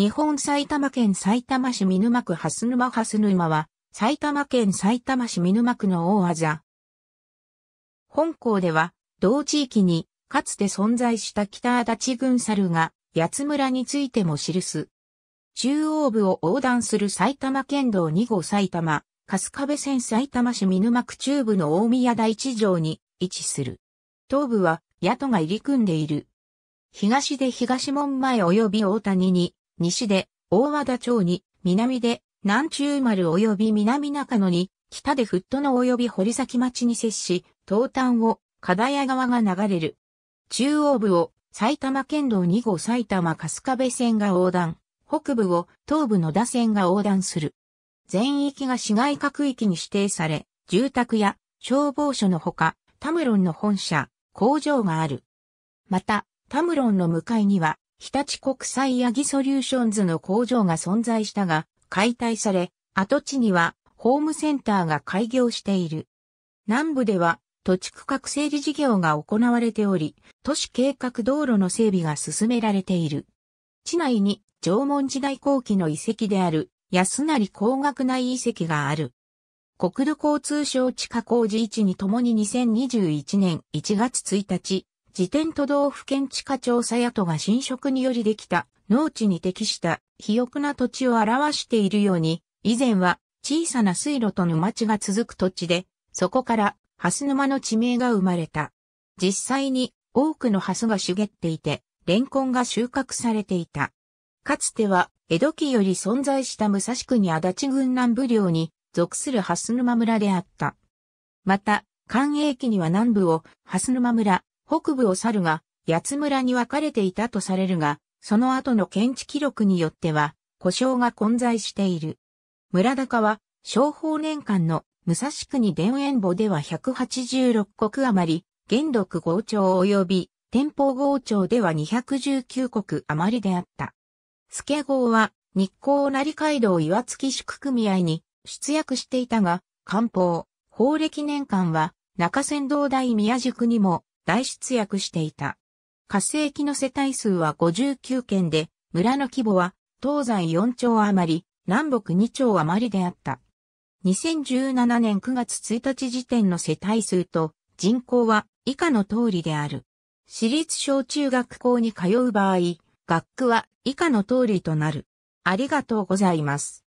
日本埼玉県埼玉市見沼区蓮沼蓮沼は、埼玉県埼玉市見沼区の大技。本校では、同地域に、かつて存在した北足立郡猿が、八村についても記す。中央部を横断する埼玉県道2号埼玉、春日部線埼玉市見沼区中部の大宮台地上に位置する。東部は、野が入り組んでいる。東で東門前及び大谷に、西で大和田町に、南で南中丸及び南中野に、北でフットの及び堀崎町に接し、東端を片谷川が流れる。中央部を埼玉県道2号埼玉春日部線が横断、北部を東部野田線が横断する。全域が市街各域に指定され、住宅や消防署のほか、タムロンの本社、工場がある。また、タムロンの向かいには、日立国際ヤギソリューションズの工場が存在したが、解体され、跡地にはホームセンターが開業している。南部では土地区画整理事業が行われており、都市計画道路の整備が進められている。地内に縄文時代後期の遺跡である安成工学内遺跡がある。国土交通省地下工事位置にともに2021年1月1日、自転都道府県地下調査野都が侵食によりできた農地に適した肥沃な土地を表しているように、以前は小さな水路と沼地が続く土地で、そこからハス沼の地名が生まれた。実際に多くのハスが茂っていて、レンコンが収穫されていた。かつては、江戸期より存在した武蔵国足立郡南部領に属する蓮沼村であった。また、関営期には南部を蓮沼村、北部を去るが、八村に分かれていたとされるが、その後の検知記録によっては、故障が混在している。村高は、商法年間の武蔵国田園墓では186国余り、元禄豪庁及び天保豪庁では219国余りであった。助号は日光成街道岩月宿組合に出役していたが、官報、法暦年間は中仙道大宮宿にも大出役していた。活性期の世帯数は59件で、村の規模は東西4兆余り、南北2兆余りであった。2017年9月1日時点の世帯数と人口は以下の通りである。私立小中学校に通う場合、学区は以下の通りとなる。ありがとうございます。